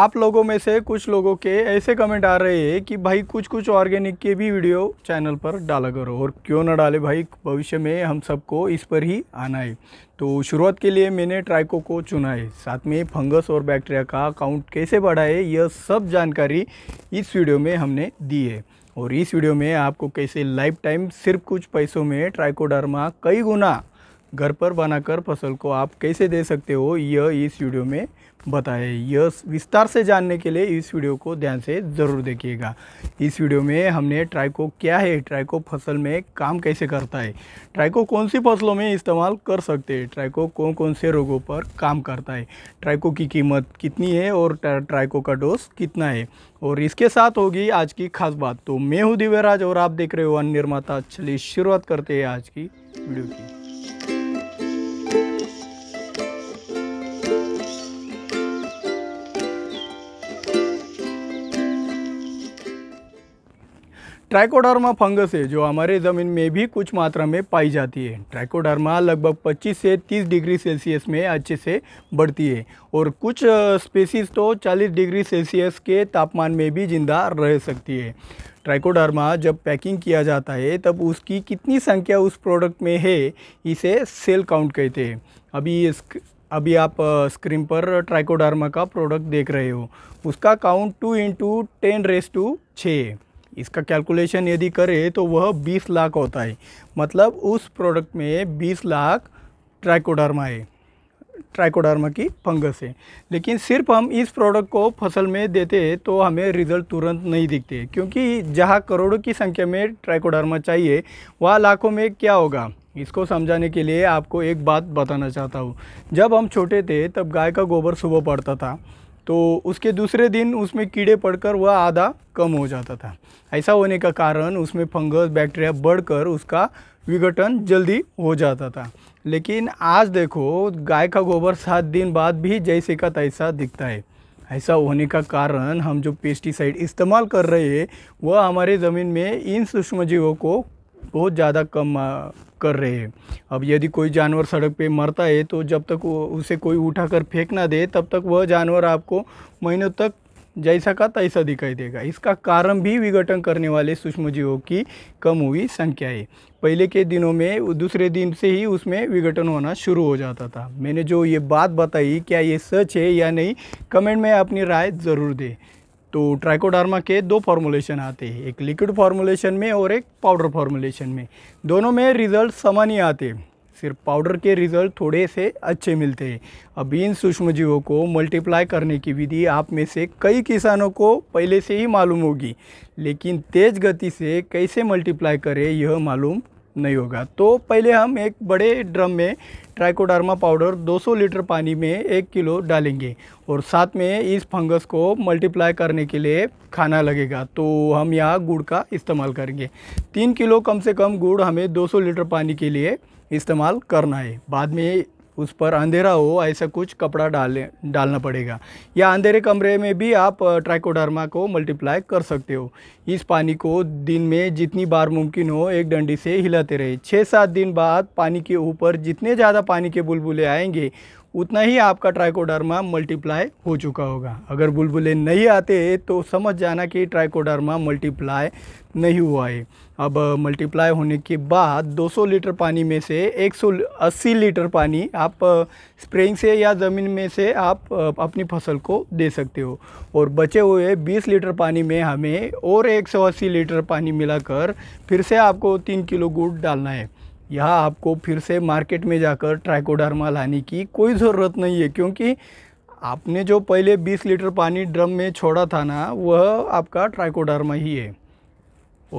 आप लोगों में से कुछ लोगों के ऐसे कमेंट आ रहे हैं कि भाई कुछ कुछ ऑर्गेनिक के भी वीडियो चैनल पर डाला करो और क्यों ना डाले भाई भविष्य में हम सबको इस पर ही आना है तो शुरुआत के लिए मैंने ट्राइको को चुना है साथ में फंगस और बैक्टीरिया का काउंट कैसे बढ़ा है यह सब जानकारी इस वीडियो में हमने दी है और इस वीडियो में आपको कैसे लाइफ टाइम सिर्फ कुछ पैसों में ट्राइकोडर्मा कई गुना घर पर बनाकर फसल को आप कैसे दे सकते हो यह इस वीडियो में बताए यह विस्तार से जानने के लिए इस वीडियो को ध्यान से ज़रूर देखिएगा इस वीडियो में हमने ट्राइको क्या है ट्राइको फसल में काम कैसे करता है ट्राइको कौन सी फसलों में इस्तेमाल कर सकते हैं ट्राइको कौन कौन से रोगों पर काम करता है ट्राइको की कीमत कितनी है और ट्राइको का डोज कितना है और इसके साथ होगी आज की खास बात तो मैं हूँ दिव्यराज और आप देख रहे हो अन निर्माता चलिए शुरुआत करते हैं आज की वीडियो की ट्राइकोडर्मा फंगस है जो हमारे ज़मीन में भी कुछ मात्रा में पाई जाती है ट्राइकोडर्मा लगभग 25 से 30 डिग्री सेल्सियस में अच्छे से बढ़ती है और कुछ स्पेसीज तो 40 डिग्री सेल्सियस के तापमान में भी ज़िंदा रह सकती है ट्राइकोडर्मा जब पैकिंग किया जाता है तब उसकी कितनी संख्या उस प्रोडक्ट में है इसे सेल काउंट कहते हैं अभी इस अभी आप स्क्रीन पर ट्राइकोडर्मा का प्रोडक्ट देख रहे हो उसका count two into ten raise to छः इसका कैलकुलेशन यदि करें तो वह 20 लाख होता है मतलब उस प्रोडक्ट में 20 लाख ट्राइकोडर्मा है ट्राइकोडर्मा की फंगस है लेकिन सिर्फ हम इस प्रोडक्ट को फसल में देते तो हमें रिज़ल्ट तुरंत नहीं दिखते क्योंकि जहाँ करोड़ों की संख्या में ट्राइकोडर्मा चाहिए वहाँ लाखों में क्या होगा इसको समझाने के लिए आपको एक बात बताना चाहता हूँ जब हम छोटे थे तब गाय का गोबर सुबह पड़ता था तो उसके दूसरे दिन उसमें कीड़े पड़कर वह आधा कम हो जाता था ऐसा होने का कारण उसमें फंगस बैक्टीरिया बढ़कर उसका विघटन जल्दी हो जाता था लेकिन आज देखो गाय का गोबर सात दिन बाद भी जैसे का तैसा दिखता है ऐसा होने का कारण हम जो पेस्टिसाइड इस्तेमाल कर रहे हैं वह हमारे ज़मीन में इन सूक्ष्म जीवों को बहुत ज़्यादा कम कर रहे हैं अब यदि कोई जानवर सड़क पे मरता है तो जब तक वो उसे कोई उठाकर फेंक ना दे तब तक वह जानवर आपको महीनों तक जैसा का तैसा दिखाई देगा इसका कारण भी विघटन करने वाले सूक्ष्मजीवों की कम हुई संख्या है पहले के दिनों में दूसरे दिन से ही उसमें विघटन होना शुरू हो जाता था मैंने जो ये बात बताई क्या ये सच है या नहीं कमेंट में अपनी राय ज़रूर दें तो ट्राइकोडार्मा के दो फॉर्मूलेशन आते हैं एक लिक्विड फॉर्मूलेशन में और एक पाउडर फॉर्मूलेशन में दोनों में रिज़ल्ट समान ही आते हैं सिर्फ पाउडर के रिज़ल्ट थोड़े से अच्छे मिलते हैं अब इन सूक्ष्मजीवों को मल्टीप्लाई करने की विधि आप में से कई किसानों को पहले से ही मालूम होगी लेकिन तेज़ गति से कैसे मल्टीप्लाई करें यह मालूम नहीं होगा तो पहले हम एक बड़े ड्रम में ट्राइकोडर्मा पाउडर 200 लीटर पानी में एक किलो डालेंगे और साथ में इस फंगस को मल्टीप्लाई करने के लिए खाना लगेगा तो हम यहाँ गुड़ का इस्तेमाल करेंगे तीन किलो कम से कम गुड़ हमें 200 लीटर पानी के लिए इस्तेमाल करना है बाद में उस पर अंधेरा हो ऐसा कुछ कपड़ा डाले डालना पड़ेगा या अंधेरे कमरे में भी आप ट्राइकोडर्मा को मल्टीप्लाई कर सकते हो इस पानी को दिन में जितनी बार मुमकिन हो एक डंडी से हिलाते रहे छः सात दिन बाद पानी के ऊपर जितने ज़्यादा पानी के बुलबुले आएंगे उतना ही आपका ट्राइकोडर्मा मल्टीप्लाई हो चुका होगा अगर बुलबुले नहीं आते तो समझ जाना कि ट्राइकोडर्मा मल्टीप्लाई नहीं हुआ है अब मल्टीप्लाई होने के बाद 200 लीटर पानी में से 180 लीटर पानी आप स्प्रेइंग से या ज़मीन में से आप अपनी फसल को दे सकते हो और बचे हुए 20 लीटर पानी में हमें और 180 लीटर पानी मिलाकर फिर से आपको तीन किलो गुड़ डालना है यहाँ आपको फिर से मार्केट में जाकर ट्राइकोडर्मा लाने की कोई ज़रूरत नहीं है क्योंकि आपने जो पहले 20 लीटर पानी ड्रम में छोड़ा था ना वह आपका ट्राइकोडर्मा ही है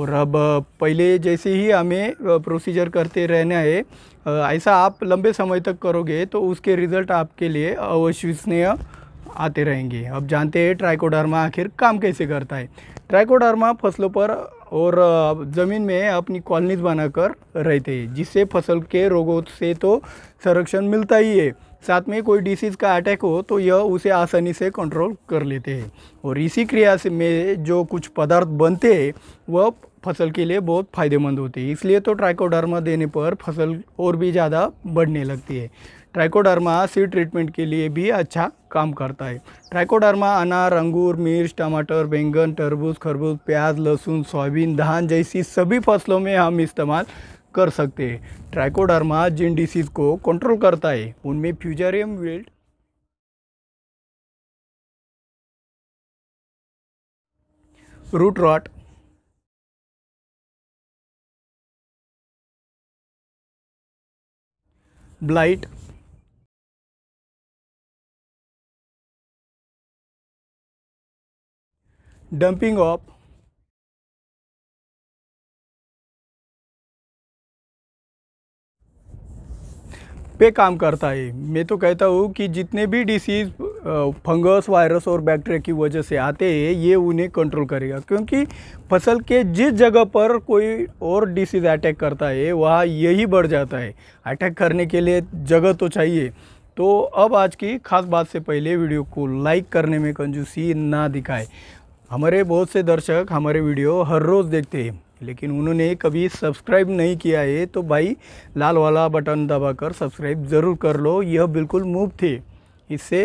और अब पहले जैसे ही हमें प्रोसीजर करते रहना है ऐसा आप लंबे समय तक करोगे तो उसके रिज़ल्ट आपके लिए अविश्वसनीय आते रहेंगे अब जानते हैं ट्राइकोडर्मा आखिर काम कैसे करता है ट्राइकोडर्मा फसलों पर और ज़मीन में अपनी कॉलोनीज बनाकर रहते हैं जिससे फसल के रोगों से तो संरक्षण मिलता ही है साथ में कोई डिसीज़ का अटैक हो तो यह उसे आसानी से कंट्रोल कर लेते हैं और इसी क्रिया से में जो कुछ पदार्थ बनते हैं वह फसल के लिए बहुत फायदेमंद होते हैं इसलिए तो ट्राइकोडर्मा देने पर फसल और भी ज़्यादा बढ़ने लगती है ट्राइकोडर्मा सी ट्रीटमेंट के लिए भी अच्छा काम करता है ट्राइकोडर्मा अनार अंगूर मिर्च टमाटर बैंगन तरबूज खरबूज प्याज लहसुन सोयाबीन धान जैसी सभी फसलों में हम इस्तेमाल कर सकते हैं ट्राइकोडर्मा जिन डिसीज को कंट्रोल करता है उनमें fusarium wilt root rot blight dumping of पे काम करता है मैं तो कहता हूँ कि जितने भी डिसीज़ फंगस वायरस और बैक्टीरिया की वजह से आते हैं ये उन्हें कंट्रोल करेगा क्योंकि फसल के जिस जगह पर कोई और डिसीज़ अटैक करता है वहाँ यही बढ़ जाता है अटैक करने के लिए जगह तो चाहिए तो अब आज की खास बात से पहले वीडियो को लाइक करने में कंजूसी ना दिखाए हमारे बहुत से दर्शक हमारे वीडियो हर रोज़ देखते हैं लेकिन उन्होंने कभी सब्सक्राइब नहीं किया है तो भाई लाल वाला बटन दबाकर सब्सक्राइब ज़रूर कर लो यह बिल्कुल मुफ्त है इससे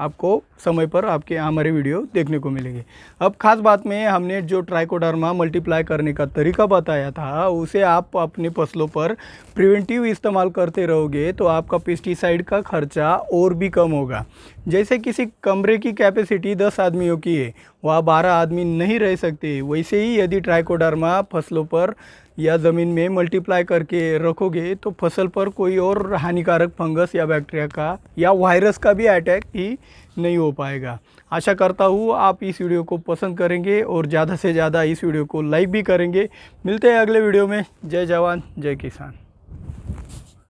आपको समय पर आपके यहाँ हमारे वीडियो देखने को मिलेंगे अब खास बात में हमने जो ट्राइकोडर्मा मल्टीप्लाई करने का तरीका बताया था उसे आप अपने फसलों पर प्रिवेंटिव इस्तेमाल करते रहोगे तो आपका पेस्टिसाइड का खर्चा और भी कम होगा जैसे किसी कमरे की कैपेसिटी दस आदमियों की है वहाँ बारह आदमी नहीं रह सकते वैसे ही यदि ट्राइकोडर्मा फसलों पर या ज़मीन में मल्टीप्लाई करके रखोगे तो फसल पर कोई और हानिकारक फंगस या बैक्टीरिया का या वायरस का भी अटैक ही नहीं हो पाएगा आशा करता हूँ आप इस वीडियो को पसंद करेंगे और ज़्यादा से ज़्यादा इस वीडियो को लाइक भी करेंगे मिलते हैं अगले वीडियो में जय जवान जय किसान